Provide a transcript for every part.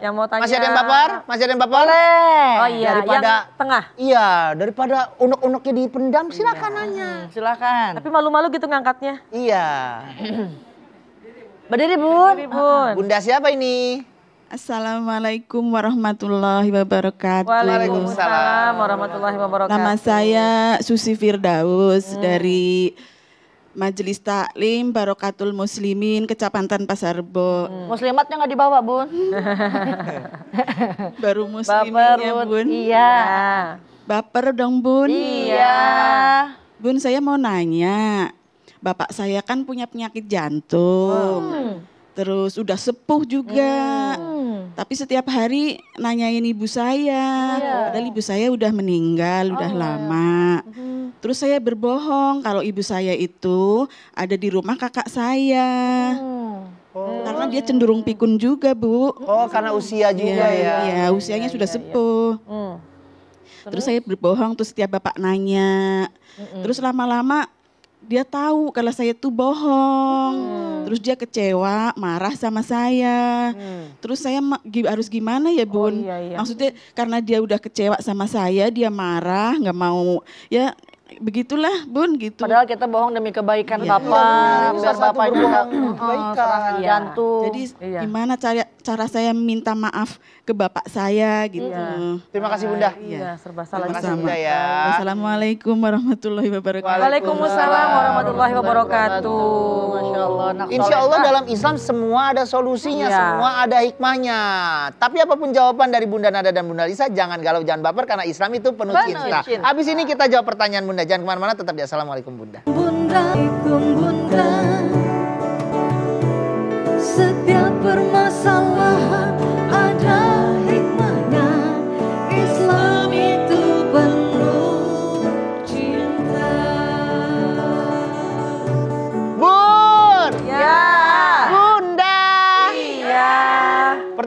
Yang mau tanya. Masih ada yang baper? Masih ada yang baper? Boleh. Oh iya, daripada yang tengah. Iya, daripada unek-uneknya dipendam iya. silakan iya. nanya. Hmm, silakan. Tapi malu-malu gitu ngangkatnya. Iya. Berdiri, Bun. Berdiri, Bun. Ah, Bunda siapa ini? Assalamualaikum warahmatullahi wabarakatuh. Waalaikumsalam warahmatullahi wabarakatuh. Nama saya Susi Firdaus hmm. dari Majelis Taklim Barokatul Muslimin Kecamatan Pasar Hmm. Muslimatnya nggak dibawa bun? Baru musliminnya bun. Iya. Ya. Baper dong bun. Iya. Bun saya mau nanya, bapak saya kan punya penyakit jantung. Hmm. Terus udah sepuh juga. Hmm. Tapi setiap hari nanyain ibu saya. Iya. Padahal ibu saya udah meninggal, oh. udah iya. lama. Hmm Terus saya berbohong kalau ibu saya itu ada di rumah kakak saya. Oh. Oh. Karena dia cenderung pikun juga, Bu. Oh, karena usia iya, juga ya. Iya, ya, usianya ya, sudah ya, sepuh. Hmm. Terus? terus saya berbohong terus setiap bapak nanya. mm Terus lama-lama dia tahu kalau saya tuh bohong. Hmm. Terus dia kecewa, marah sama saya. Hmm. Terus saya harus gimana ya bun? Oh, iya, iya. Maksudnya karena dia udah kecewa sama saya, dia marah, nggak mau ya begitulah bun gitu. Padahal kita bohong demi kebaikan ya. bapak, ya, biar bapaknya eh, kebaikan oh, jantung. Jadi iya. gimana cara cara saya minta maaf ke bapak saya gitu. Iya. Terima kasih Bunda. Iya, ya, serba iya. salah. Terima kasih Bunda ya. Wassalamualaikum warahmatullahi wabarakatuh. Waalaikumsalam warahmatullahi wabarakatuh. Masya Allah. Nah, Insya Allah dalam Islam semua ada solusinya, iya. semua ada hikmahnya. Tapi apapun jawaban dari Bunda Nada dan Bunda Lisa, jangan galau, jangan baper karena Islam itu penuh, penuh cinta. cinta. Abis ini kita jawab pertanyaan Bunda, jangan kemana-mana, tetap di Assalamualaikum Bunda. Bunda, Bunda permasalahan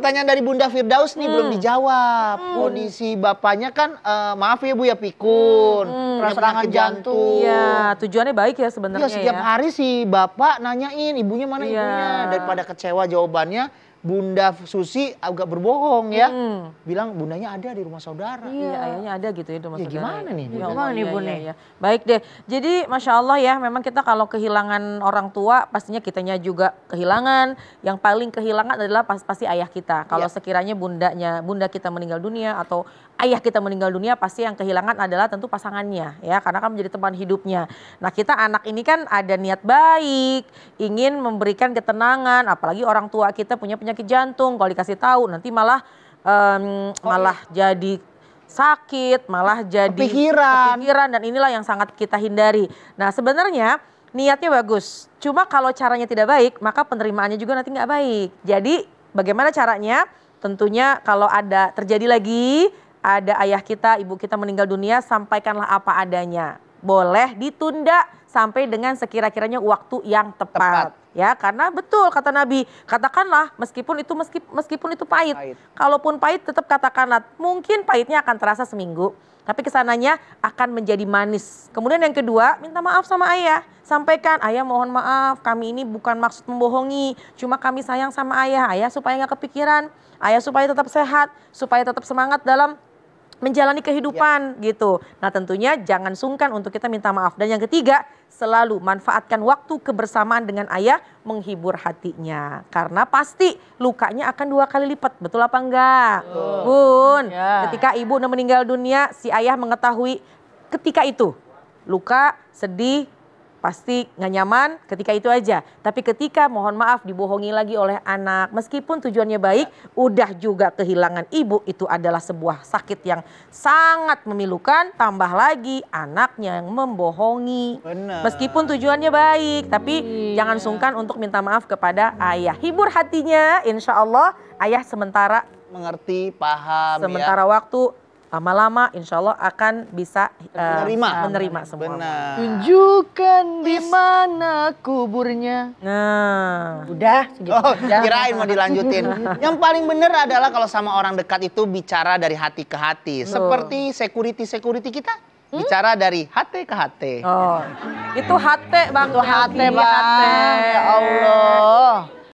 pertanyaan dari Bunda Firdaus nih hmm. belum dijawab. Hmm. Kondisi oh, bapaknya kan uh, maaf ya Bu ya pikun, hmm. hmm. serangan jantung. Iya, tujuannya baik ya sebenarnya ya. setiap ya. hari si bapak nanyain ibunya mana ya. ibunya daripada kecewa jawabannya Bunda Susi agak berbohong ya. Hmm. Bilang bundanya ada di rumah saudara. Iya, ya, ayahnya ada gitu ya di rumah ya, saudara. Gimana ya. nih? Ya, gimana nih iya, Bunda? Ya, ya. Baik deh. Jadi Masya Allah ya memang kita kalau kehilangan orang tua pastinya kitanya juga kehilangan. Yang paling kehilangan adalah pas, pasti ayah kita. Kalau ya. sekiranya bundanya, bunda kita meninggal dunia atau ayah kita meninggal dunia pasti yang kehilangan adalah tentu pasangannya ya. Karena kan menjadi teman hidupnya. Nah kita anak ini kan ada niat baik, ingin memberikan ketenangan apalagi orang tua kita punya penyakit penyakit jantung kalau dikasih tahu nanti malah um, malah iya. jadi sakit, malah jadi pikiran. pikiran dan inilah yang sangat kita hindari. Nah, sebenarnya niatnya bagus. Cuma kalau caranya tidak baik, maka penerimaannya juga nanti nggak baik. Jadi, bagaimana caranya? Tentunya kalau ada terjadi lagi ada ayah kita, ibu kita meninggal dunia, sampaikanlah apa adanya. Boleh ditunda sampai dengan sekira-kiranya waktu yang tepat. tepat. Ya, karena betul kata Nabi, katakanlah meskipun itu meskipun itu pahit. pahit. Kalaupun pahit tetap katakanlah. Mungkin pahitnya akan terasa seminggu, tapi kesananya akan menjadi manis. Kemudian yang kedua, minta maaf sama ayah. Sampaikan, ayah mohon maaf, kami ini bukan maksud membohongi. Cuma kami sayang sama ayah, ayah supaya nggak kepikiran. Ayah supaya tetap sehat, supaya tetap semangat dalam menjalani kehidupan ya. gitu. Nah, tentunya jangan sungkan untuk kita minta maaf. Dan yang ketiga, selalu manfaatkan waktu kebersamaan dengan ayah menghibur hatinya. Karena pasti lukanya akan dua kali lipat, betul apa enggak? Betul. Bun, ya. ketika ibu meninggal dunia, si ayah mengetahui ketika itu luka, sedih, pasti nggak nyaman ketika itu aja. Tapi ketika mohon maaf dibohongi lagi oleh anak, meskipun tujuannya baik, udah juga kehilangan ibu itu adalah sebuah sakit yang sangat memilukan. Tambah lagi anaknya yang membohongi, Benar. meskipun tujuannya baik, tapi iya. jangan sungkan untuk minta maaf kepada ayah. Hibur hatinya, insya Allah ayah sementara mengerti, paham. Ya. Sementara ya. waktu lama-lama insya Allah akan bisa uh, menerima, menerima semua. Benar. Tunjukkan di mana kuburnya. Nah, udah. Oh, udah. kirain mau dilanjutin. Yang paling bener adalah kalau sama orang dekat itu bicara dari hati ke hati. Loh. Seperti security security kita hmm? bicara dari hati ke hati. Oh, itu hati bang. Itu hati bang. Ya Allah.